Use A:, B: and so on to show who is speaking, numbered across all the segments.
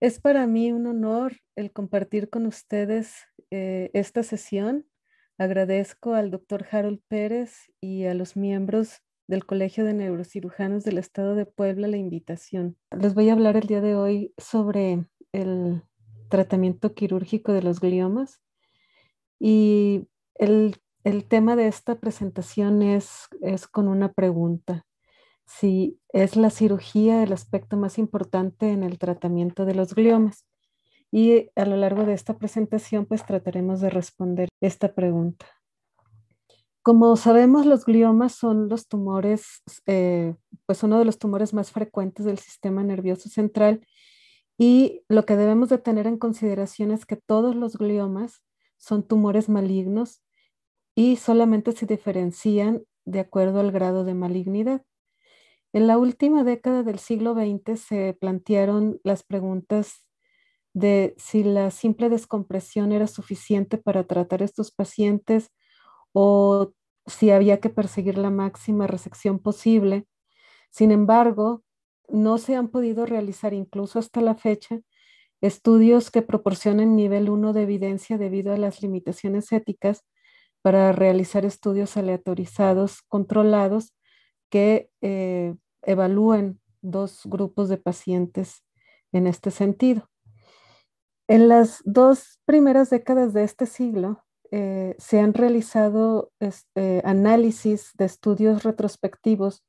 A: Es para mí un honor el compartir con ustedes eh, esta sesión. Agradezco al doctor Harold Pérez y a los miembros del Colegio de Neurocirujanos del Estado de Puebla la invitación. Les voy a hablar el día de hoy sobre el tratamiento quirúrgico de los gliomas y el, tema de esta presentación es con una pregunta si es la cirugía el aspecto más importante en el tratamiento de los gliomas. Y a lo largo de esta presentación, pues trataremos de responder esta pregunta. Como sabemos, los gliomas son los tumores, eh, pues uno de los tumores más frecuentes del sistema nervioso central. Y lo que debemos de tener en consideración es que todos los gliomas son tumores malignos y solamente se diferencian de acuerdo al grado de malignidad. En la última década del siglo XX se plantearon las preguntas de si la simple descompresión era suficiente para tratar a estos pacientes o si había que perseguir la máxima resección posible. Sin embargo, no se han podido realizar incluso hasta la fecha estudios que proporcionen nivel 1 de evidencia debido a las limitaciones éticas para realizar estudios aleatorizados controlados que eh, evalúen dos grupos de pacientes en este sentido. En las dos primeras décadas de este siglo eh, se han realizado eh, análisis de estudios retrospectivos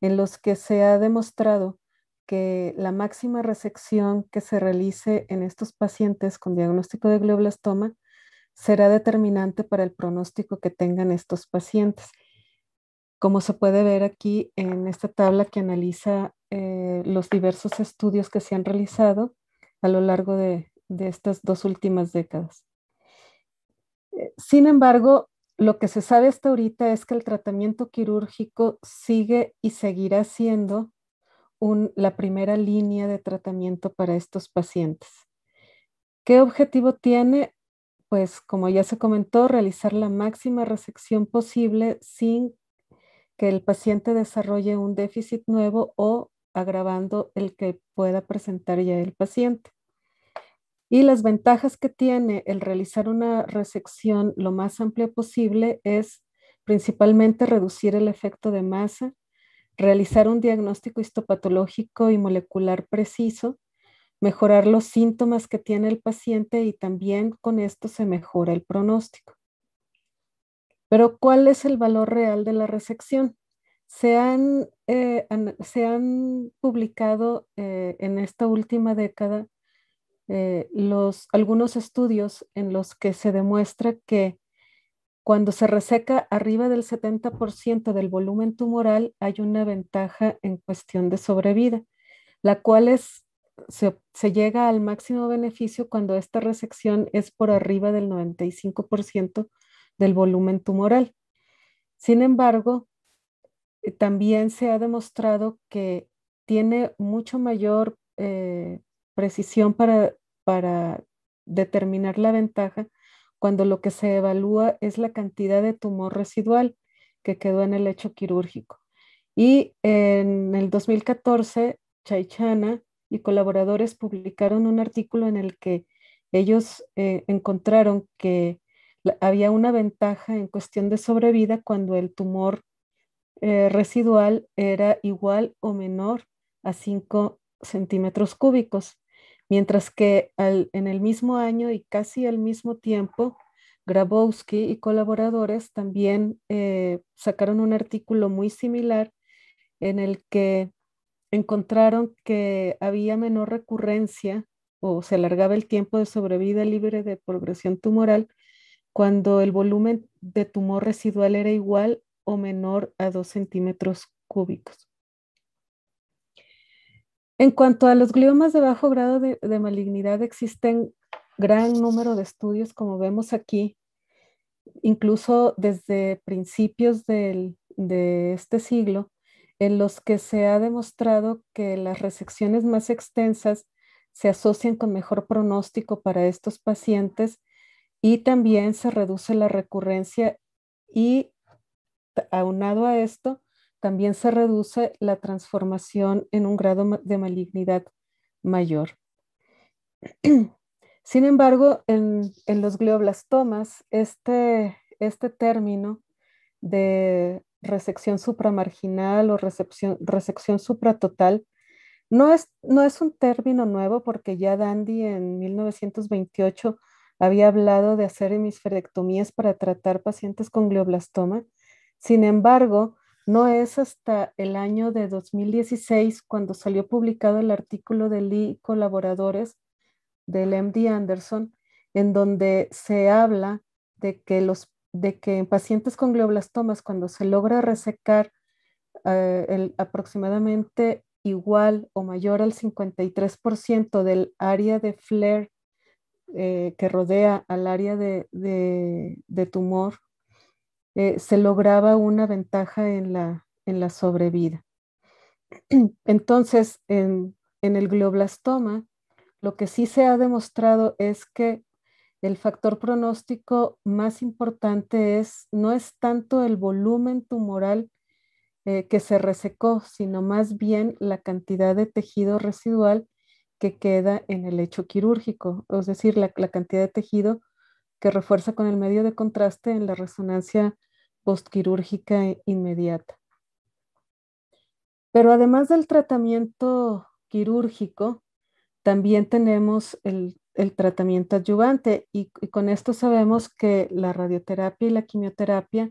A: en los que se ha demostrado que la máxima resección que se realice en estos pacientes con diagnóstico de glioblastoma será determinante para el pronóstico que tengan estos pacientes como se puede ver aquí en esta tabla que analiza eh, los diversos estudios que se han realizado a lo largo de, estas dos últimas décadas. Eh, sin embargo, lo que se sabe hasta ahorita es que el tratamiento quirúrgico sigue y seguirá siendo la primera línea de tratamiento para estos pacientes. ¿Qué objetivo tiene? Pues como ya se comentó, realizar la máxima resección posible sin que el paciente desarrolle un déficit nuevo o agravando el que pueda presentar ya el paciente. Y las ventajas que tiene el realizar una resección lo más amplia posible es principalmente reducir el efecto de masa, realizar un diagnóstico histopatológico y molecular preciso, mejorar los síntomas que tiene el paciente y también con esto se mejora el pronóstico. Pero ¿cuál es el valor real de la resección? Se han, eh, publicado eh, en esta última década eh, algunos estudios en los que se demuestra que cuando se reseca arriba del 70% del volumen tumoral hay una ventaja en cuestión de sobrevida, la cual es, se, se llega al máximo beneficio cuando esta resección es por arriba del 95% del volumen tumoral. Sin embargo, eh, también se ha demostrado que tiene mucho mayor eh, precisión para, para determinar la ventaja cuando lo que se evalúa es la cantidad de tumor residual que quedó en el hecho quirúrgico. Y en el 2014, Chaychana y colaboradores publicaron un artículo en el que ellos eh, encontraron que había una ventaja en cuestión de sobrevida cuando el tumor eh, residual era igual o menor a 5 centímetros cúbicos, mientras que en el mismo año y casi al mismo tiempo, Grabowski y colaboradores también eh, sacaron un artículo muy similar en el que encontraron que había menor recurrencia o se alargaba el tiempo de sobrevida libre de progresión tumoral cuando el volumen de tumor residual era igual o menor a 2 centímetros cúbicos. En cuanto a los gliomas de bajo grado de, malignidad, existen gran número de estudios, como vemos aquí, incluso desde principios de este siglo, en los que se ha demostrado que las resecciones más extensas se asocian con mejor pronóstico para estos pacientes y también se reduce la recurrencia y aunado a esto, también se reduce la transformación en un grado de malignidad mayor. Sin embargo, en, los glioblastomas, este, este, término de resección supramarginal o resección supratotal no es, no es un término nuevo porque ya Dandy en 1928 había hablado de hacer hemisferectomías para tratar pacientes con glioblastoma. Sin embargo, no es hasta el año de 2016 cuando salió publicado el artículo de Lee colaboradores del MD Anderson, en donde se habla de que, los, de que en pacientes con glioblastomas, cuando se logra resecar eh, el aproximadamente igual o mayor al 53% del área de flare eh, que rodea al área de, tumor, eh, se lograba una ventaja en la, sobrevida. Entonces, en, el glioblastoma, lo que sí se ha demostrado es que el factor pronóstico más importante es, no es tanto el volumen tumoral eh, que se resecó, sino más bien la cantidad de tejido residual queda en el hecho quirúrgico, es decir, la, cantidad de tejido que refuerza con el medio de contraste en la resonancia postquirúrgica inmediata. Pero además del tratamiento quirúrgico, también tenemos el, tratamiento adyuvante y, con esto sabemos que la radioterapia y la quimioterapia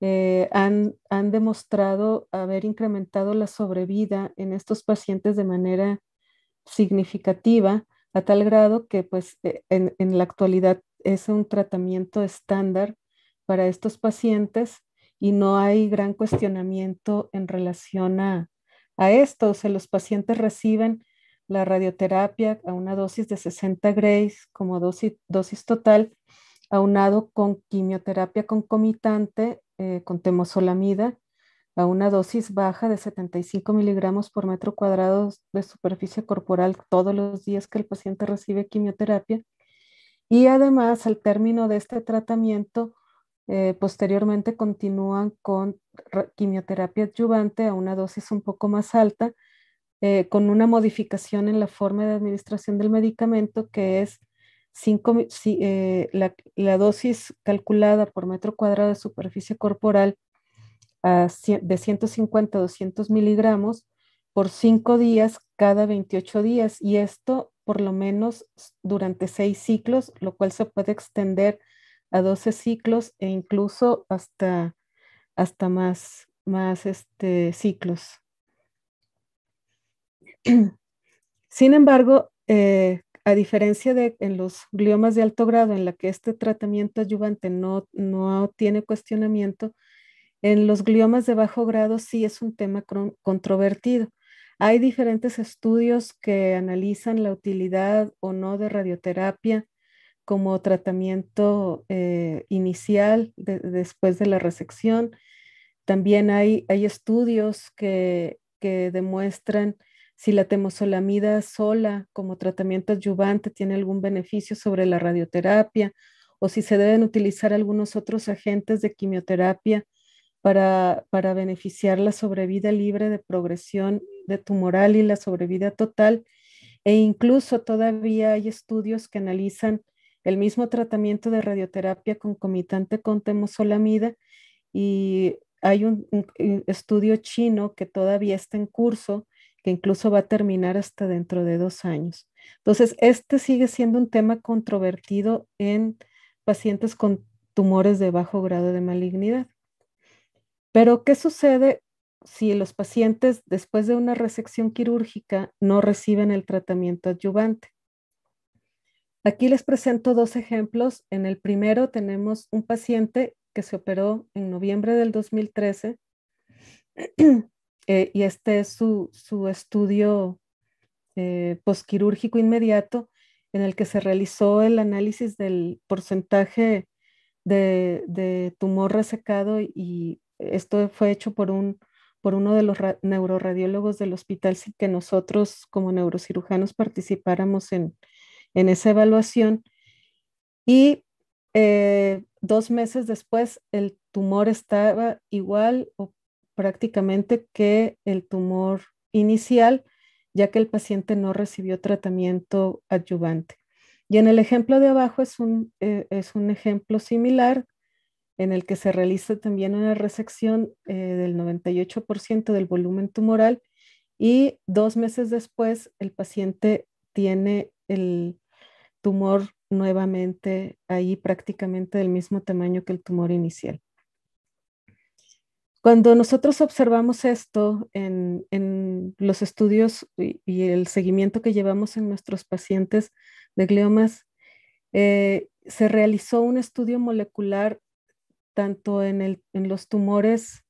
A: eh, han, han, demostrado haber incrementado la sobrevida en estos pacientes de manera significativa a tal grado que pues e, en, la actualidad es un tratamiento estándar para estos pacientes y no hay gran cuestionamiento en relación a, esto. O sea, los pacientes reciben la radioterapia a una dosis de 60 grays como dosis, dosis total, aunado con quimioterapia concomitante eh, con temosolamida a una dosis baja de 75 miligramos por metro cuadrado de superficie corporal todos los días que el paciente recibe quimioterapia. Y además, al término de este tratamiento, eh, posteriormente continúan con quimioterapia adyuvante a una dosis un poco más alta, eh, con una modificación en la forma de administración del medicamento, que es eh, la, la dosis calculada por metro cuadrado de superficie corporal de 150 a 200 miligramos por 5 días cada 28 días y esto por lo menos durante 6 ciclos, lo cual se puede extender a 12 ciclos e incluso hasta, hasta más, más este, ciclos. Sin embargo, eh, a diferencia de en los gliomas de alto grado, en la que este tratamiento ayudante no, no tiene cuestionamiento, en los gliomas de bajo grado sí es un tema controvertido. Hay diferentes estudios que analizan la utilidad o no de radioterapia como tratamiento eh, inicial después de la resección. También hay, estudios que, que, demuestran si la temosolamida sola como tratamiento adyuvante tiene algún beneficio sobre la radioterapia o si se deben utilizar algunos otros agentes de quimioterapia para, beneficiar la sobrevida libre de progresión de tumoral y la sobrevida total. E incluso todavía hay estudios que analizan el mismo tratamiento de radioterapia concomitante con temozolamida y hay un, estudio chino que todavía está en curso, que incluso va a terminar hasta dentro de dos años. Entonces, este sigue siendo un tema controvertido en pacientes con tumores de bajo grado de malignidad. Pero, ¿qué sucede si los pacientes después de una resección quirúrgica no reciben el tratamiento adyuvante? Aquí les presento dos ejemplos. En el primero tenemos un paciente que se operó en noviembre del 2013 eh, y este es su, estudio eh, posquirúrgico inmediato en el que se realizó el análisis del porcentaje de, de tumor resecado y esto fue hecho por, uno de los neuroradiólogos del hospital sin que nosotros como neurocirujanos participáramos en, esa evaluación. Y eh, dos meses después el tumor estaba igual o prácticamente que el tumor inicial, ya que el paciente no recibió tratamiento adyuvante. Y en el ejemplo de abajo es un eh, ejemplo similar en el que se realiza también una resección eh, del 98% del volumen tumoral y dos meses después el paciente tiene el tumor nuevamente ahí prácticamente del mismo tamaño que el tumor inicial. Cuando nosotros observamos esto en, los estudios y, el seguimiento que llevamos en nuestros pacientes de gliomas, eh, se realizó un estudio molecular tanto en, los tumores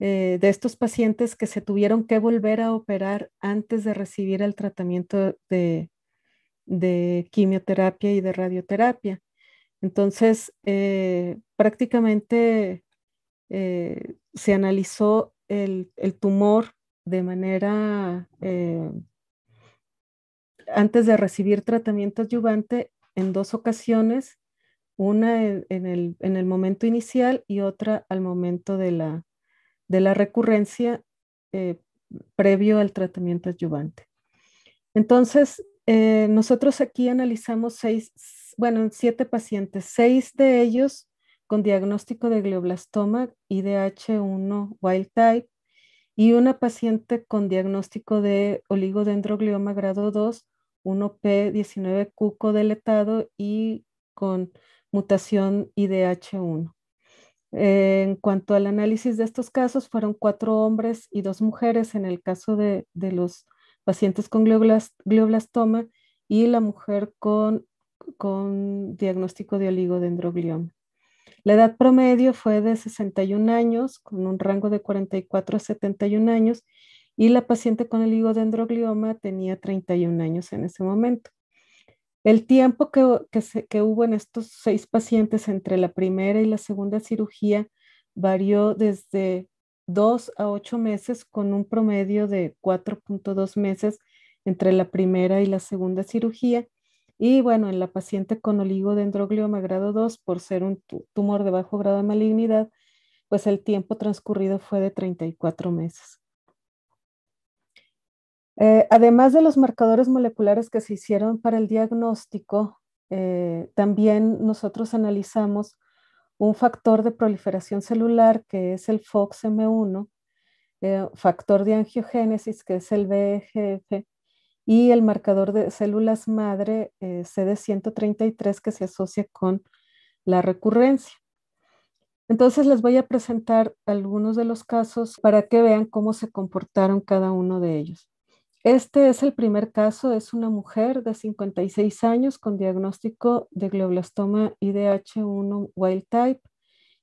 A: eh, de estos pacientes que se tuvieron que volver a operar antes de recibir el tratamiento de, quimioterapia y de radioterapia. Entonces, eh, prácticamente eh, se analizó el, el, tumor de manera antes de recibir tratamiento adyuvante en dos ocasiones una en, el, momento inicial y otra al momento de la, recurrencia eh, previo al tratamiento adyuvante. Entonces, eh, nosotros aquí analizamos seis, bueno, siete pacientes, seis de ellos con diagnóstico de glioblastoma IDH1 wild type y una paciente con diagnóstico de oligodendroglioma grado 2, 1 p 19 cuco deletado y con mutación IDH1. Eh, en cuanto al análisis de estos casos, fueron cuatro hombres y dos mujeres en el caso de, los pacientes con glioblastoma y la mujer con, diagnóstico de oligodendroglioma. La edad promedio fue de 61 años, con un rango de 44 a 71 años, y la paciente con oligodendroglioma tenía 31 años en ese momento. El tiempo que, hubo en estos seis pacientes entre la primera y la segunda cirugía varió desde dos a ocho meses con un promedio de 4.2 meses entre la primera y la segunda cirugía. Y bueno, en la paciente con oligodendroglioma grado 2, por ser un tumor de bajo grado de malignidad, pues el tiempo transcurrido fue de 34 meses. Eh, además de los marcadores moleculares que se hicieron para el diagnóstico, eh, también nosotros analizamos un factor de proliferación celular que es el FOXM1, eh, factor de angiogénesis que es el VEGF y el marcador de células madre CD133 que se asocia con la recurrencia. Entonces les voy a presentar algunos de los casos para que vean cómo se comportaron cada uno de ellos. Este es el primer caso, es una mujer de 56 años con diagnóstico de glioblastoma IDH1 wild type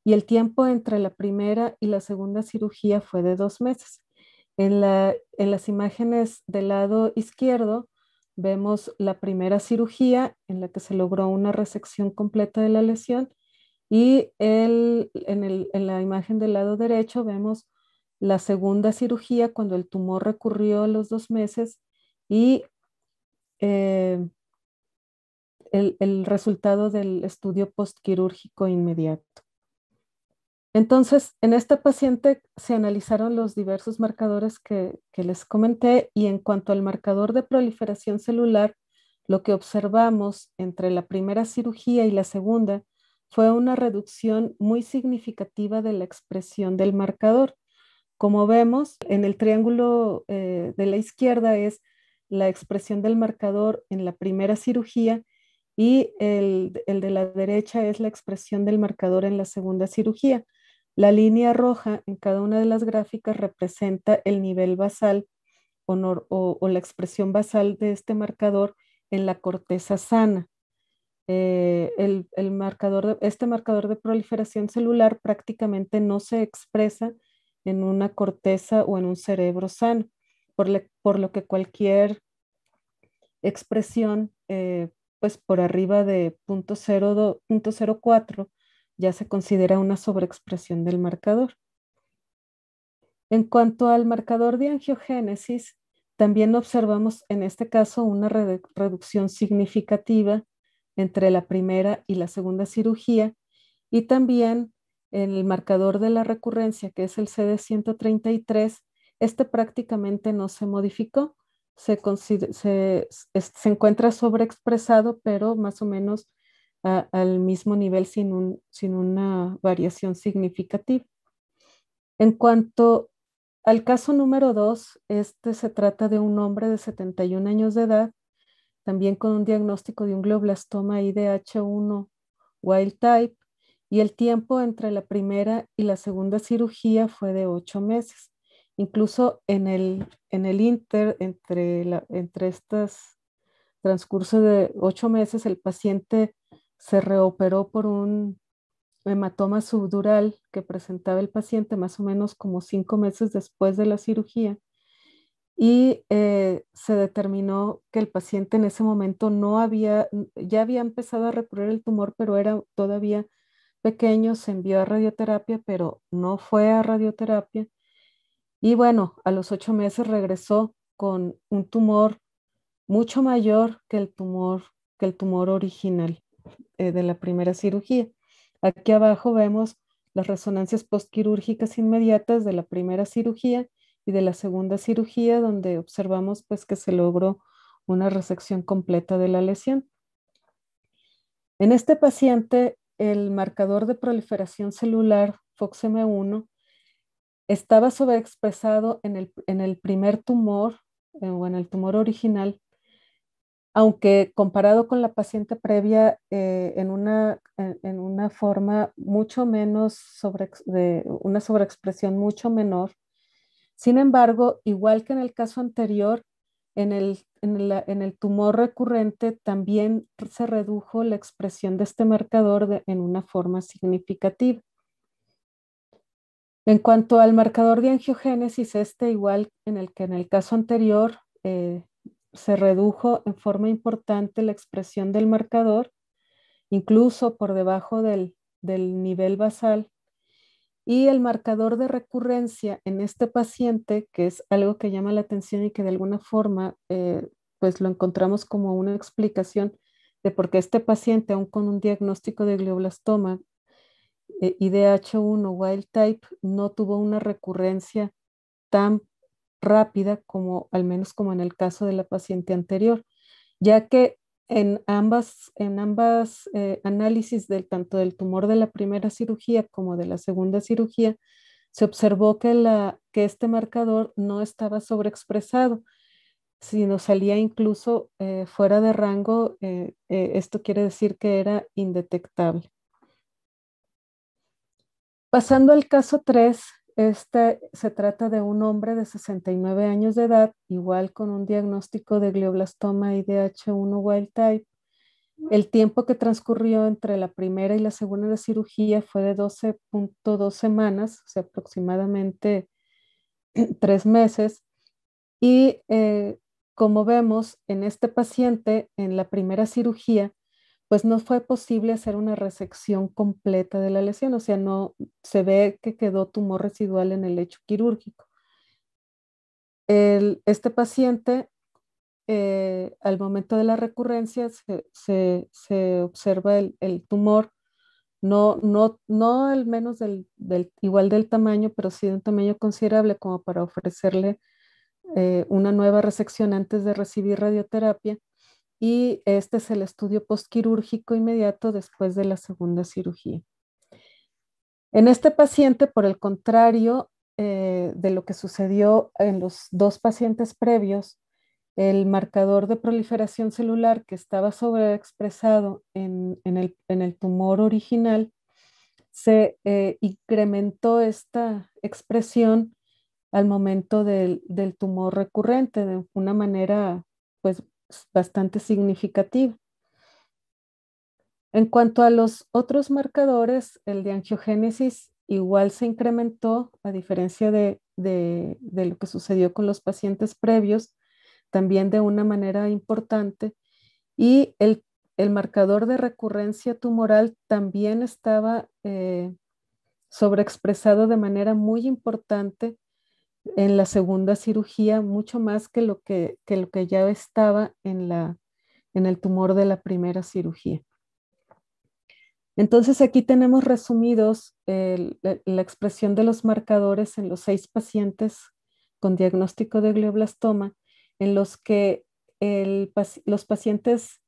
A: y el tiempo entre la primera y la segunda cirugía fue de dos meses. En, las imágenes del lado izquierdo vemos la primera cirugía en la que se logró una resección completa de la lesión y en la imagen del lado derecho vemos la segunda cirugía cuando el tumor recurrió a los dos meses y eh, el, resultado del estudio postquirúrgico inmediato. Entonces, en esta paciente se analizaron los diversos marcadores que, que les comenté y en cuanto al marcador de proliferación celular, lo que observamos entre la primera cirugía y la segunda fue una reducción muy significativa de la expresión del marcador como vemos, en el triángulo eh, de la izquierda es la expresión del marcador en la primera cirugía y el, de la derecha es la expresión del marcador en la segunda cirugía. La línea roja en cada una de las gráficas representa el nivel basal o, la expresión basal de este marcador en la corteza sana. Eh, este marcador de proliferación celular prácticamente no se expresa en una corteza o en un cerebro sano, por, lo que cualquier expresión, eh, pues por arriba de 0.04 ya se considera una sobreexpresión del marcador. En cuanto al marcador de angiogénesis, también observamos en este caso una reducción significativa entre la primera y la segunda cirugía y también en el marcador de la recurrencia, que es el CD133, este prácticamente no se modificó. Se, encuentra sobreexpresado, pero más o menos al mismo nivel sin, sin una variación significativa. En cuanto al caso número 2, este se trata de un hombre de 71 años de edad, también con un diagnóstico de un glioblastoma IDH1 wild type, y el tiempo entre la primera y la segunda cirugía fue de ocho meses. Incluso en el, en inter, entre, estos estas transcurso de ocho meses, el paciente se reoperó por un hematoma subdural que presentaba el paciente más o menos como cinco meses después de la cirugía y eh, se determinó que el paciente en ese momento no había, ya había empezado a recurrir el tumor, pero era todavía pequeño se envió a radioterapia, pero no fue a radioterapia. Y bueno, a los ocho meses regresó con un tumor mucho mayor que el tumor, que el tumor original eh, de la primera cirugía. Aquí abajo vemos las resonancias postquirúrgicas inmediatas de la primera cirugía y de la segunda cirugía, donde observamos pues que se logró una resección completa de la lesión. En este paciente el marcador de proliferación celular FOXM1 estaba sobreexpresado en el, en el primer tumor eh, o en el tumor original, aunque comparado con la paciente previa eh, en, una, una forma mucho menos, sobre, una sobreexpresión mucho menor. Sin embargo, igual que en el caso anterior, en el, tumor recurrente también se redujo la expresión de este marcador en una forma significativa. En cuanto al marcador de angiogénesis, este igual en el que en el caso anterior eh, se redujo en forma importante la expresión del marcador, incluso por debajo del nivel basal y el marcador de recurrencia en este paciente, que es algo que llama la atención y que de alguna forma eh, pues lo encontramos como una explicación de por qué este paciente, aún con un diagnóstico de glioblastoma de eh, IDH1 wild type, no tuvo una recurrencia tan rápida como al menos como en el caso de la paciente anterior, ya que en ambas, en ambas eh, análisis del tanto del tumor de la primera cirugía como de la segunda cirugía, se observó que, la, que este marcador no estaba sobreexpresado, sino salía incluso eh, fuera de rango. Eh, esto quiere decir que era indetectable. Pasando al caso 3, este se trata de un hombre de 69 años de edad, igual con un diagnóstico de glioblastoma IDH1 wild type. El tiempo que transcurrió entre la primera y la segunda de cirugía fue de 12.2 semanas, o sea, aproximadamente tres meses. Y eh, como vemos en este paciente, en la primera cirugía, pues no fue posible hacer una resección completa de la lesión, o sea, no se ve que quedó tumor residual en el lecho quirúrgico. este paciente, eh, al momento de la recurrencia, se, observa el, tumor, no, al menos del, igual del tamaño, pero sí de un tamaño considerable como para ofrecerle eh, una nueva resección antes de recibir radioterapia y este es el estudio postquirúrgico inmediato después de la segunda cirugía. En este paciente, por el contrario eh, de lo que sucedió en los dos pacientes previos, el marcador de proliferación celular que estaba sobreexpresado en, en, el, tumor original, se eh, incrementó esta expresión al momento del, del, tumor recurrente de una manera pues bastante significativo. En cuanto a los otros marcadores, el de angiogénesis igual se incrementó, a diferencia de, lo que sucedió con los pacientes previos, también de una manera importante. Y el, marcador de recurrencia tumoral también estaba eh, sobreexpresado de manera muy importante en la segunda cirugía mucho más que lo que, lo que ya estaba en, el tumor de la primera cirugía. Entonces aquí tenemos resumidos la, expresión de los marcadores en los seis pacientes con diagnóstico de glioblastoma, en los que los pacientes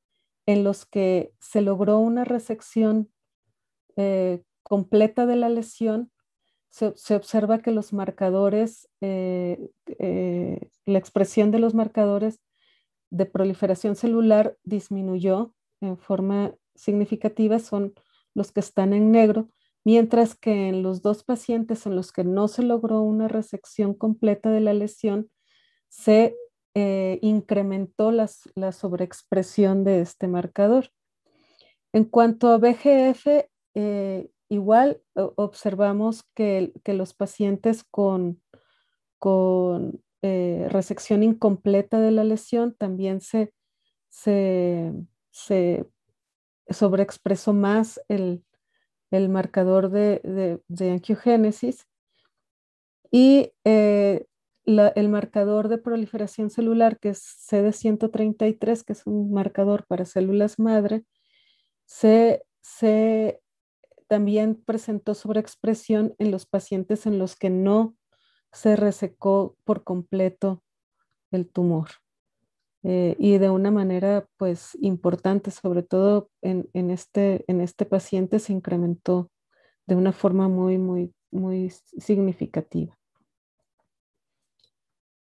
A: en los que se logró una resección eh, completa de la lesión se, observa que los marcadores, eh, eh, la expresión de los marcadores de proliferación celular disminuyó en forma significativa, son los que están en negro, mientras que en los dos pacientes en los que no se logró una resección completa de la lesión, se eh, incrementó la sobreexpresión de este marcador. En cuanto a BGF, igual observamos que, los pacientes con, con eh, resección incompleta de la lesión también se, sobreexpresó más el, marcador de, angiogénesis y eh, el marcador de proliferación celular, que es CD133, que es un marcador para células madre, se, se también presentó sobreexpresión en los pacientes en los que no se resecó por completo el tumor. Eh, y de una manera pues importante, sobre todo en, este, en este paciente se incrementó de una forma muy, muy, muy significativa.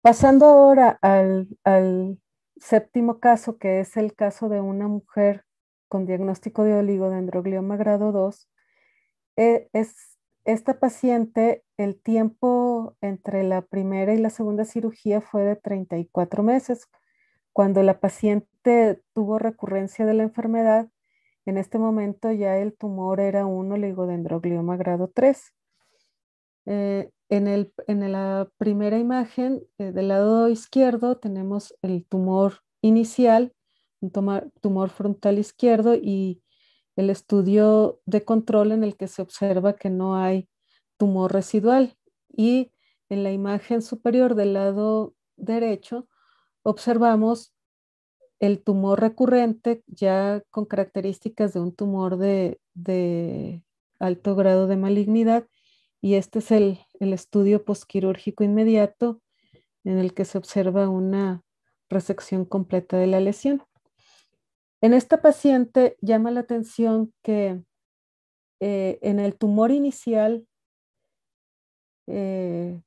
A: Pasando ahora al, al séptimo caso, que es el caso de una mujer con diagnóstico de oligodendroglioma grado 2, eh, es, esta paciente, el tiempo entre la primera y la segunda cirugía fue de 34 meses. Cuando la paciente tuvo recurrencia de la enfermedad, en este momento ya el tumor era un oligodendroglioma grado 3. Eh, en, la primera imagen, eh, del lado izquierdo, tenemos el tumor inicial, un tumor frontal izquierdo y el estudio de control en el que se observa que no hay tumor residual y en la imagen superior del lado derecho observamos el tumor recurrente ya con características de un tumor de, alto grado de malignidad y este es el, el estudio posquirúrgico inmediato en el que se observa una resección completa de la lesión. En esta paciente llama la atención que eh, en el tumor inicial, eh,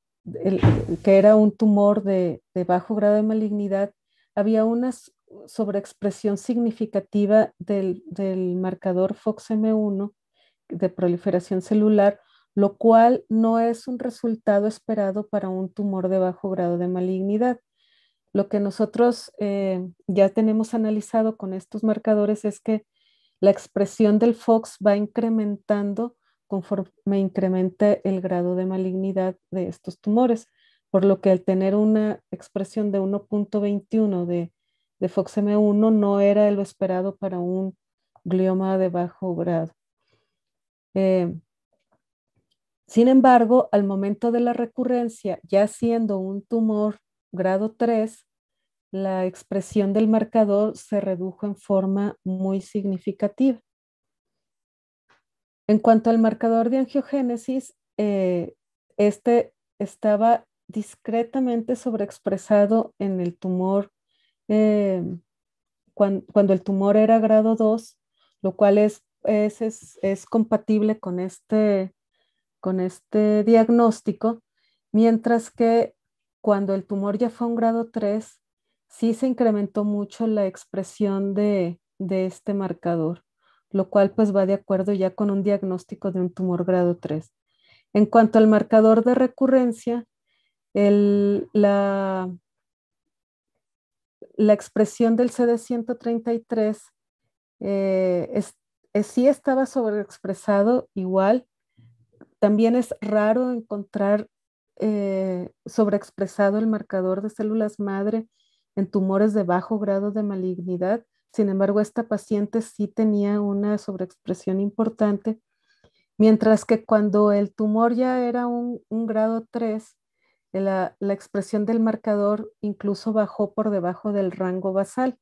A: que era un tumor de, bajo grado de malignidad, había una sobreexpresión significativa del, del, marcador FOXM1 de proliferación celular, lo cual no es un resultado esperado para un tumor de bajo grado de malignidad. Lo que nosotros eh, ya tenemos analizado con estos marcadores es que la expresión del FOX va incrementando conforme incrementa el grado de malignidad de estos tumores, por lo que al tener una expresión de 1.21 de, FOXM1 no era lo esperado para un glioma de bajo grado. Eh, sin embargo, al momento de la recurrencia, ya siendo un tumor grado 3, la expresión del marcador se redujo en forma muy significativa. En cuanto al marcador de angiogénesis, eh, este estaba discretamente sobreexpresado en el tumor eh, cuando, el tumor era grado 2, lo cual es, compatible con este, con este diagnóstico, mientras que cuando el tumor ya fue un grado 3, sí se incrementó mucho la expresión de, este marcador, lo cual pues va de acuerdo ya con un diagnóstico de un tumor grado 3. En cuanto al marcador de recurrencia, la, la, expresión del CD133 eh, eh, sí estaba sobreexpresado igual. También es raro encontrar eh, sobreexpresado el marcador de células madre en tumores de bajo grado de malignidad. Sin embargo, esta paciente sí tenía una sobreexpresión importante, mientras que cuando el tumor ya era un, grado 3, la, expresión del marcador incluso bajó por debajo del rango basal.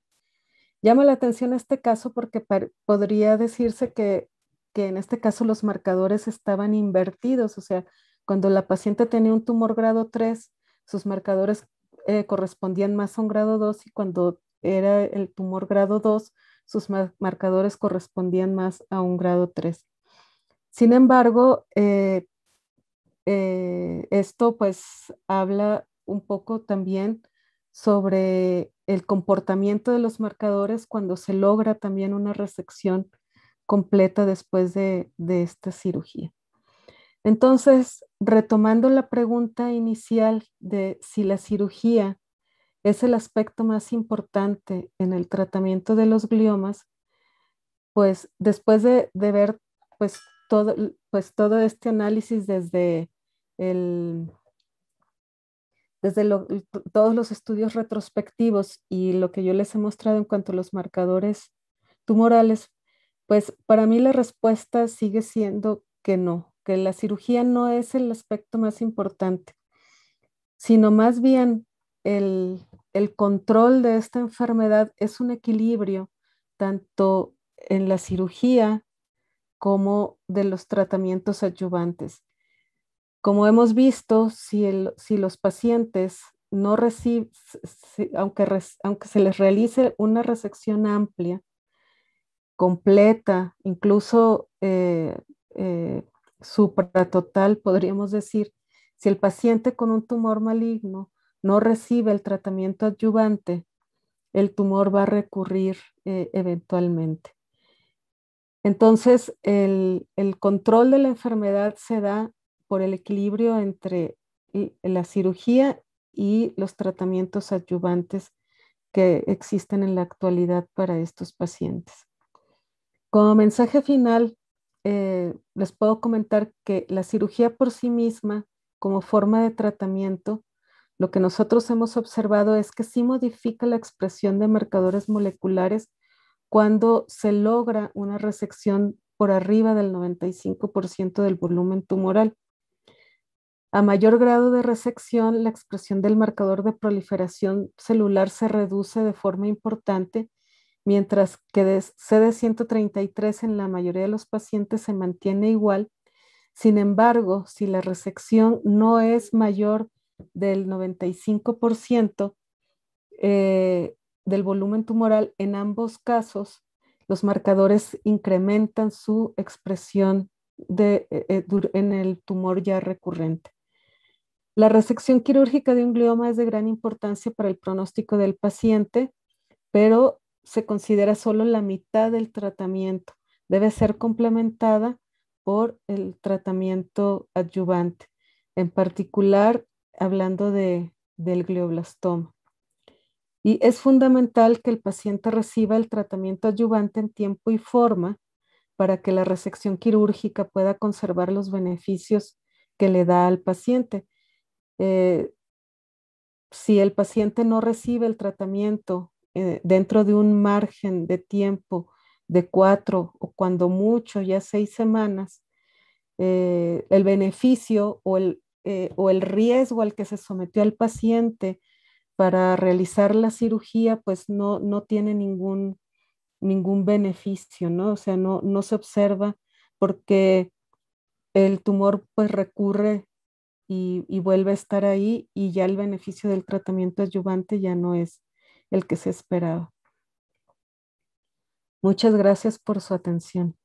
A: Llama la atención este caso porque podría decirse que, que, en este caso los marcadores estaban invertidos, o sea, cuando la paciente tenía un tumor grado 3, sus marcadores eh, correspondían más a un grado 2 y cuando era el tumor grado 2, sus marcadores correspondían más a un grado 3. Sin embargo, eh, eh, esto pues habla un poco también sobre el comportamiento de los marcadores cuando se logra también una resección completa después de esta cirugía. Entonces, retomando la pregunta inicial de si la cirugía es el aspecto más importante en el tratamiento de los gliomas, pues después de, ver pues, pues, todo, este análisis desde, desde todos los estudios retrospectivos y lo que yo les he mostrado en cuanto a los marcadores tumorales, pues para mí la respuesta sigue siendo que no, que la cirugía no es el aspecto más importante, sino más bien el, control de esta enfermedad es un equilibrio tanto en la cirugía como de los tratamientos adyuvantes. Como hemos visto, si, si los pacientes no reciben, aunque, aunque se les realice una resección amplia, completa, incluso eh, eh, supratotal, podríamos decir, si el paciente con un tumor maligno no recibe el tratamiento adyuvante, el tumor va a recurrir eh, eventualmente. Entonces, el, el, control de la enfermedad se da por el equilibrio entre la cirugía y los tratamientos adyuvantes que existen en la actualidad para estos pacientes. Como mensaje final, eh, les puedo comentar que la cirugía por sí misma, como forma de tratamiento, lo que nosotros hemos observado es que sí modifica la expresión de marcadores moleculares cuando se logra una resección por arriba del 95% del volumen tumoral. A mayor grado de resección, la expresión del marcador de proliferación celular se reduce de forma importante mientras que de CD133 en la mayoría de los pacientes se mantiene igual. Sin embargo, si la resección no es mayor del 95% eh, del volumen tumoral, en ambos casos los marcadores incrementan su expresión de, eh, eh, en el tumor ya recurrente. La resección quirúrgica de un glioma es de gran importancia para el pronóstico del paciente, pero se considera solo la mitad del tratamiento. Debe ser complementada por el tratamiento adyuvante, en particular hablando de, del glioblastoma. Y es fundamental que el paciente reciba el tratamiento adyuvante en tiempo y forma para que la resección quirúrgica pueda conservar los beneficios que le da al paciente. Eh, si el paciente no recibe el tratamiento eh, dentro de un margen de tiempo de cuatro o cuando mucho, ya seis semanas, eh, el beneficio o el, eh, o el riesgo al que se sometió el paciente para realizar la cirugía, pues no, no tiene ningún, ningún beneficio, ¿no? O sea, no, no se observa porque el tumor pues recurre y, y, vuelve a estar ahí y ya el beneficio del tratamiento adyuvante ya no es, el que se esperaba. Muchas gracias por su atención.